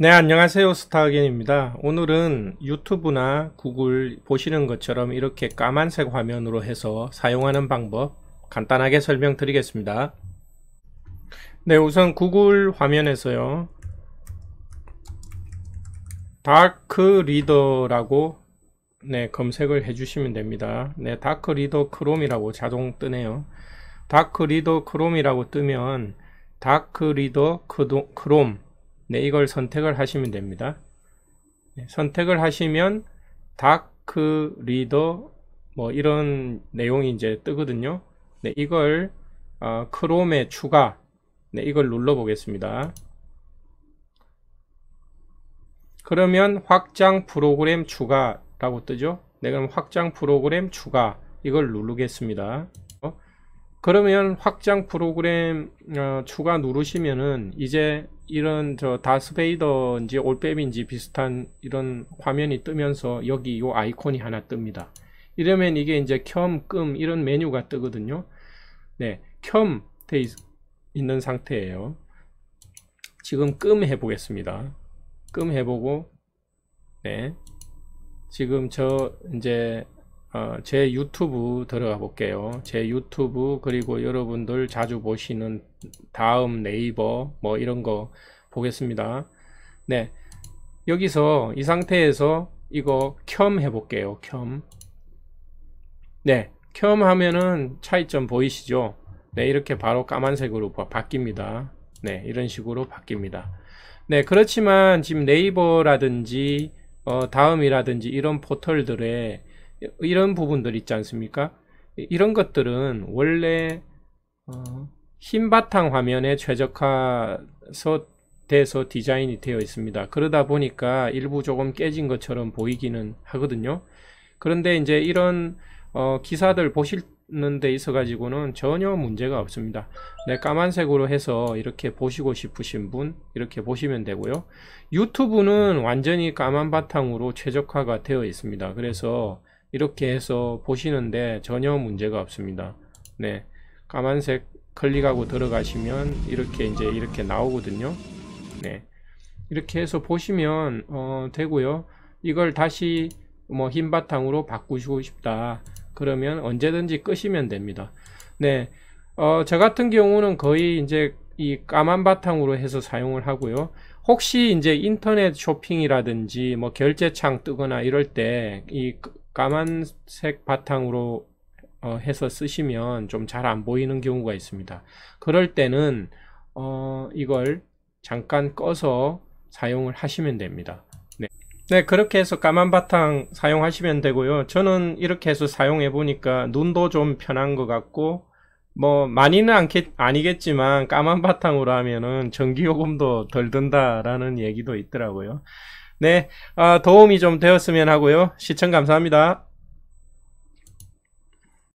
네 안녕하세요 스타겐입니다 오늘은 유튜브나 구글 보시는 것처럼 이렇게 까만색 화면으로 해서 사용하는 방법 간단하게 설명드리겠습니다 네 우선 구글 화면에서요 다크 리더라고 네 검색을 해주시면 됩니다 네 다크 리더 크롬이라고 자동 뜨네요 다크 리더 크롬이라고 뜨면 다크 리더 크롬 네, 이걸 선택을 하시면 됩니다. 네, 선택을 하시면 다크 그, 리더 뭐 이런 내용이 이제 뜨거든요. 네, 이걸 어, 크롬에 추가 네, 이걸 눌러 보겠습니다. 그러면 확장 프로그램 추가라고 뜨죠. 네, 그럼 확장 프로그램 추가 이걸 누르겠습니다. 그러면 확장 프로그램 어, 추가 누르시면은 이제 이런 저 다스베이더인지 올빼미인지 비슷한 이런 화면이 뜨면서 여기 이 아이콘이 하나 뜹니다. 이러면 이게 이제 켬, 끔 이런 메뉴가 뜨거든요. 네, 켬돼 있, 있는 상태예요. 지금 끔 해보겠습니다. 끔 해보고 네, 지금 저 이제 어, 제 유튜브 들어가 볼게요 제 유튜브 그리고 여러분들 자주 보시는 다음 네이버 뭐 이런 거 보겠습니다 네 여기서 이 상태에서 이거 켬 해볼게요 켬네 켬 하면은 차이점 보이시죠 네 이렇게 바로 까만색으로 바뀝니다 네 이런 식으로 바뀝니다 네 그렇지만 지금 네이버라든지 어, 다음이라든지 이런 포털들에 이런 부분들 있지 않습니까? 이런 것들은 원래 어, 흰 바탕 화면에 최적화서 돼서 디자인이 되어 있습니다. 그러다 보니까 일부 조금 깨진 것처럼 보이기는 하거든요. 그런데 이제 이런 어, 기사들 보시는 데 있어 가지고는 전혀 문제가 없습니다. 네, 까만색으로 해서 이렇게 보시고 싶으신 분 이렇게 보시면 되고요. 유튜브는 완전히 까만 바탕으로 최적화가 되어 있습니다. 그래서 이렇게 해서 보시는데 전혀 문제가 없습니다 네 까만색 클릭하고 들어가시면 이렇게 이제 이렇게 나오거든요 네 이렇게 해서 보시면 어, 되고요 이걸 다시 뭐 흰 바탕으로 바꾸시고 싶다 그러면 언제든지 끄시면 됩니다 네 어, 저 같은 경우는 거의 이제 이 까만 바탕으로 해서 사용을 하고요 혹시 이제 인터넷 쇼핑이라든지 뭐 결제창 뜨거나 이럴 때이 그 까만색 바탕으로 어 해서 쓰시면 좀 잘 안 보이는 경우가 있습니다. 그럴 때는 어 이걸 잠깐 꺼서 사용을 하시면 됩니다. 네. 네, 그렇게 해서 까만 바탕 사용하시면 되고요. 저는 이렇게 해서 사용해 보니까 눈도 좀 편한 것 같고 뭐 많이는 않겠, 아니겠지만 까만 바탕으로 하면은 전기요금도 덜 든다라는 얘기도 있더라고요. 네, 아, 도움이 좀 되었으면 하고요. 시청 감사합니다.